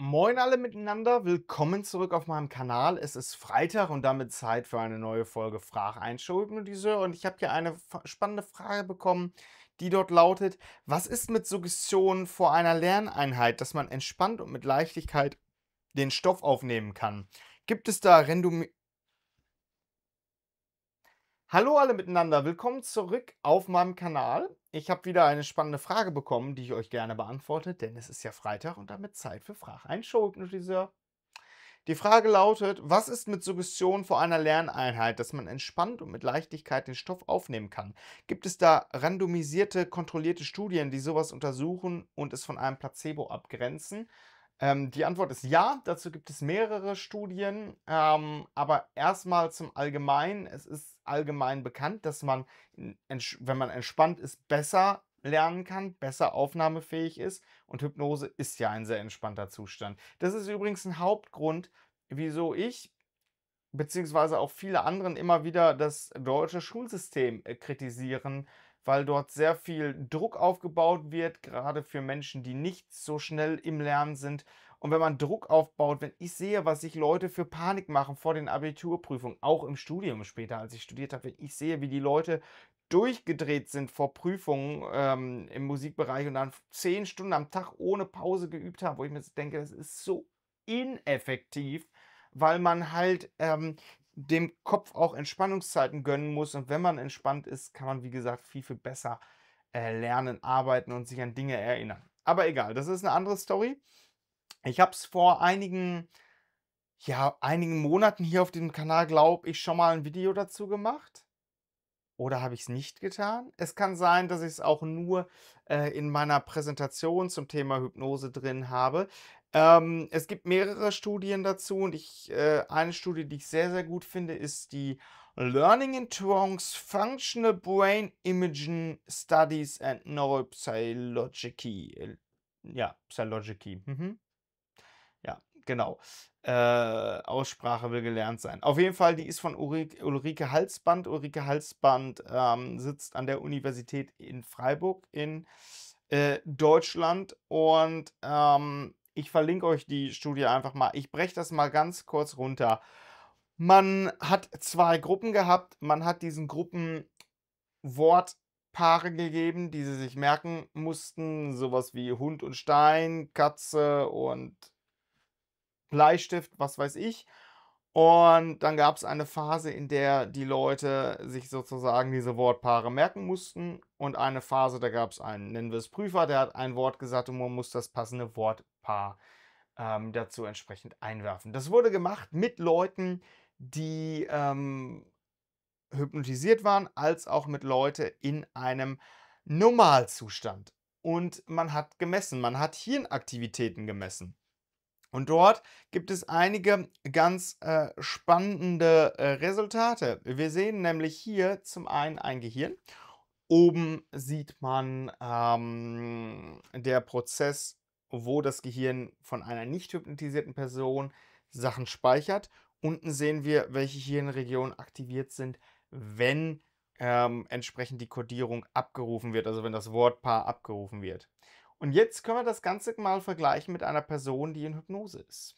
Moin alle miteinander, willkommen zurück auf meinem Kanal. Es ist Freitag und damit Zeit für eine neue Folge Frag einen Showhypnotiseur und ich habe hier eine spannende Frage bekommen, die dort lautet, was ist mit Suggestionen vor einer Lerneinheit, dass man entspannt und mit Leichtigkeit den Stoff aufnehmen kann? Gibt es da Random... Hallo alle miteinander, willkommen zurück auf meinem Kanal ich habe wieder eine spannende Frage bekommen, die ich euch gerne beantworte, denn es ist ja Freitag und damit Zeit für Frag ein Showhypnotiseur. Die Frage lautet, was ist mit Suggestion vor einer Lerneinheit, dass man entspannt und mit Leichtigkeit den Stoff aufnehmen kann? Gibt es da randomisierte, kontrollierte Studien, die sowas untersuchen und es von einem Placebo abgrenzen? Ähm, die Antwort ist ja, dazu gibt es mehrere Studien, ähm, aber erstmal zum Allgemeinen. Es ist allgemein bekannt, dass man, wenn man entspannt ist, besser lernen kann, besser aufnahmefähig ist und Hypnose ist ja ein sehr entspannter Zustand. Das ist übrigens ein Hauptgrund, wieso ich beziehungsweise auch viele anderen immer wieder das deutsche Schulsystem äh, kritisieren äh, weil dort sehr viel Druck aufgebaut wird, gerade für Menschen, die nicht so schnell im Lernen sind. Und wenn man Druck aufbaut, wenn ich sehe, was sich Leute für Panik machen vor den Abiturprüfungen, auch im Studium später, als ich studiert habe, wenn ich sehe, wie die Leute durchgedreht sind vor Prüfungen ähm, im Musikbereich und dann zehn Stunden am Tag ohne Pause geübt haben, wo ich mir denke, das ist so ineffektiv, weil man halt ähm, dem Kopf auch Entspannungszeiten gönnen muss. Und wenn man entspannt ist, kann man, wie gesagt, viel, viel besser äh, lernen, arbeiten und sich an Dinge erinnern. Aber egal, das ist eine andere Story. Ich habe es vor einigen, ja, einigen Monaten hier auf dem Kanal, glaube ich, schon mal ein Video dazu gemacht. Oder habe ich es nicht getan? Es kann sein, dass ich es auch nur äh, in meiner Präsentation zum Thema Hypnose drin habe. Ähm, es gibt mehrere Studien dazu und ich, äh, eine Studie, die ich sehr, sehr gut finde, ist die Learning in Trunks Functional Brain Imaging Studies and Neuropsychology. Ja, Psychology. Mhm. Ja, genau. Äh, Aussprache will gelernt sein. Auf jeden Fall, die ist von Ulrike, Ulrike Halsband. Ulrike Halsband ähm, sitzt an der Universität in Freiburg in äh, Deutschland und ähm, ich verlinke euch die Studie einfach mal. Ich breche das mal ganz kurz runter. Man hat zwei Gruppen gehabt. Man hat diesen Gruppen Wortpaare gegeben, die sie sich merken mussten. Sowas wie Hund und Stein, Katze und Bleistift, was weiß ich. Und dann gab es eine Phase, in der die Leute sich sozusagen diese Wortpaare merken mussten. Und eine Phase, da gab es einen, nennen wir es Prüfer, der hat ein Wort gesagt und man muss das passende Wort Paar ähm, dazu entsprechend einwerfen. Das wurde gemacht mit Leuten, die ähm, hypnotisiert waren, als auch mit Leuten in einem Normalzustand. Und man hat gemessen, man hat Hirnaktivitäten gemessen. Und dort gibt es einige ganz äh, spannende äh, Resultate. Wir sehen nämlich hier zum einen ein Gehirn. Oben sieht man ähm, der Prozess wo das Gehirn von einer nicht hypnotisierten Person Sachen speichert. Unten sehen wir, welche Hirnregionen aktiviert sind, wenn ähm, entsprechend die Kodierung abgerufen wird, also wenn das Wortpaar abgerufen wird. Und jetzt können wir das Ganze mal vergleichen mit einer Person, die in Hypnose ist.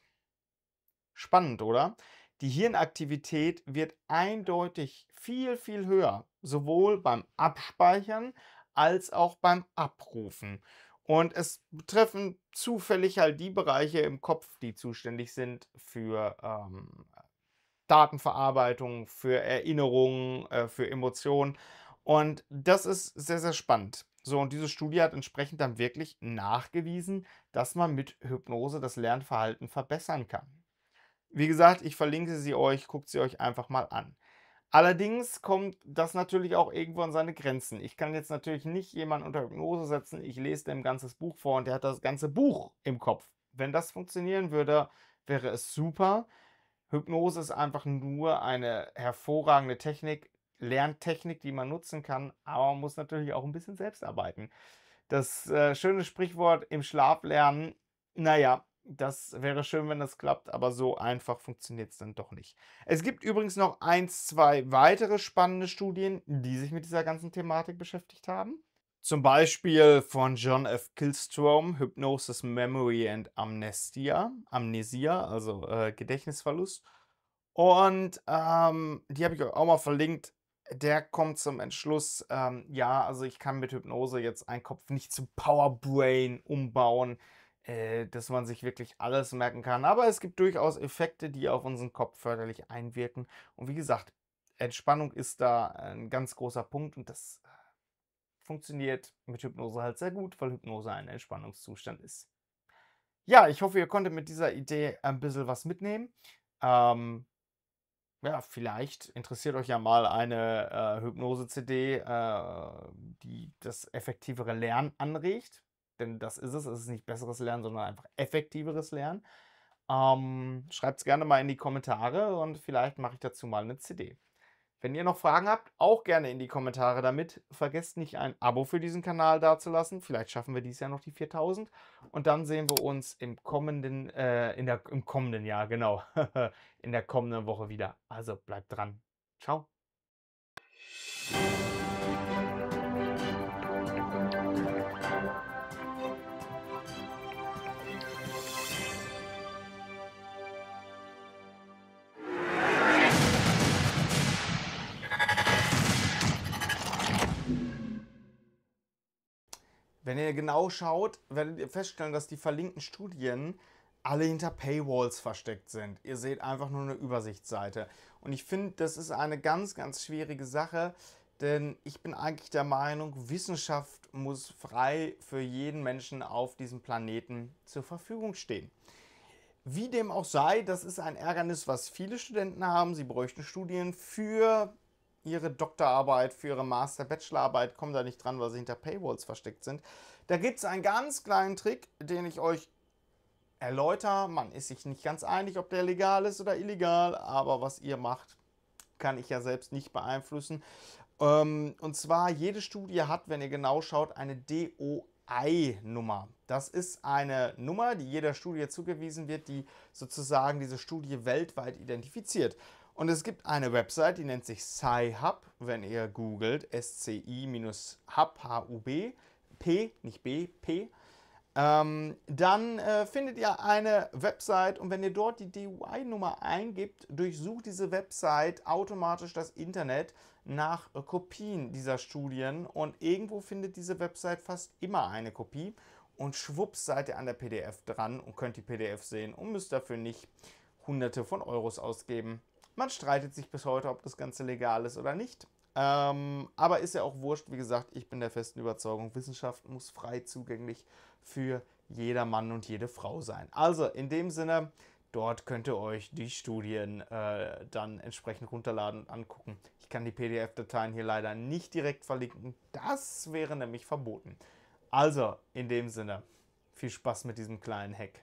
Spannend, oder? Die Hirnaktivität wird eindeutig viel, viel höher, sowohl beim Abspeichern als auch beim Abrufen. Und es betreffen zufällig halt die Bereiche im Kopf, die zuständig sind für ähm, Datenverarbeitung, für Erinnerungen, äh, für Emotionen. Und das ist sehr, sehr spannend. So, und diese Studie hat entsprechend dann wirklich nachgewiesen, dass man mit Hypnose das Lernverhalten verbessern kann. Wie gesagt, ich verlinke sie euch, guckt sie euch einfach mal an. Allerdings kommt das natürlich auch irgendwo an seine Grenzen. Ich kann jetzt natürlich nicht jemanden unter Hypnose setzen, ich lese dem ein ganzes Buch vor und der hat das ganze Buch im Kopf. Wenn das funktionieren würde, wäre es super. Hypnose ist einfach nur eine hervorragende Technik, Lerntechnik, die man nutzen kann, aber man muss natürlich auch ein bisschen selbst arbeiten. Das äh, schöne Sprichwort im Schlaf lernen, naja, das wäre schön, wenn das klappt, aber so einfach funktioniert es dann doch nicht. Es gibt übrigens noch ein, zwei weitere spannende Studien, die sich mit dieser ganzen Thematik beschäftigt haben. Zum Beispiel von John F. Kilstrom, Hypnosis, Memory and Amnestia, Amnesia, also äh, Gedächtnisverlust. Und ähm, die habe ich euch auch mal verlinkt. Der kommt zum Entschluss, ähm, ja, also ich kann mit Hypnose jetzt einen Kopf nicht zum Powerbrain umbauen. Äh, dass man sich wirklich alles merken kann. Aber es gibt durchaus Effekte, die auf unseren Kopf förderlich einwirken. Und wie gesagt, Entspannung ist da äh, ein ganz großer Punkt und das äh, funktioniert mit Hypnose halt sehr gut, weil Hypnose ein Entspannungszustand ist. Ja, ich hoffe, ihr konntet mit dieser Idee ein bisschen was mitnehmen. Ähm, ja, vielleicht interessiert euch ja mal eine äh, Hypnose-CD, äh, die das effektivere Lernen anregt denn das ist es. Es ist nicht besseres Lernen, sondern einfach effektiveres Lernen. Ähm, Schreibt es gerne mal in die Kommentare und vielleicht mache ich dazu mal eine CD. Wenn ihr noch Fragen habt, auch gerne in die Kommentare damit. Vergesst nicht ein Abo für diesen Kanal dazulassen. Vielleicht schaffen wir dieses Jahr noch die 4000. Und dann sehen wir uns im kommenden, äh, in der, im kommenden Jahr, genau, in der kommenden Woche wieder. Also bleibt dran. Ciao. Wenn ihr genau schaut, werdet ihr feststellen, dass die verlinkten Studien alle hinter Paywalls versteckt sind. Ihr seht einfach nur eine Übersichtsseite. Und ich finde, das ist eine ganz, ganz schwierige Sache, denn ich bin eigentlich der Meinung, Wissenschaft muss frei für jeden Menschen auf diesem Planeten zur Verfügung stehen. Wie dem auch sei, das ist ein Ärgernis, was viele Studenten haben. Sie bräuchten Studien für ihre Doktorarbeit, für ihre Master-Bachelorarbeit, kommen da nicht dran, weil sie hinter Paywalls versteckt sind. Da gibt es einen ganz kleinen Trick, den ich euch erläutere. Man ist sich nicht ganz einig, ob der legal ist oder illegal, aber was ihr macht, kann ich ja selbst nicht beeinflussen. Ähm, und zwar, jede Studie hat, wenn ihr genau schaut, eine DOI-Nummer. Das ist eine Nummer, die jeder Studie zugewiesen wird, die sozusagen diese Studie weltweit identifiziert. Und es gibt eine Website, die nennt sich SciHub, wenn ihr googelt, sci-hub, H-U-B, P, nicht B, P. Ähm, dann äh, findet ihr eine Website und wenn ihr dort die DUI-Nummer eingibt, durchsucht diese Website automatisch das Internet nach äh, Kopien dieser Studien und irgendwo findet diese Website fast immer eine Kopie und schwupps seid ihr an der PDF dran und könnt die PDF sehen und müsst dafür nicht hunderte von Euros ausgeben. Man streitet sich bis heute, ob das Ganze legal ist oder nicht. Ähm, aber ist ja auch wurscht, wie gesagt, ich bin der festen Überzeugung, Wissenschaft muss frei zugänglich für jeder Mann und jede Frau sein. Also in dem Sinne, dort könnt ihr euch die Studien äh, dann entsprechend runterladen und angucken. Ich kann die PDF-Dateien hier leider nicht direkt verlinken, das wäre nämlich verboten. Also in dem Sinne, viel Spaß mit diesem kleinen Hack.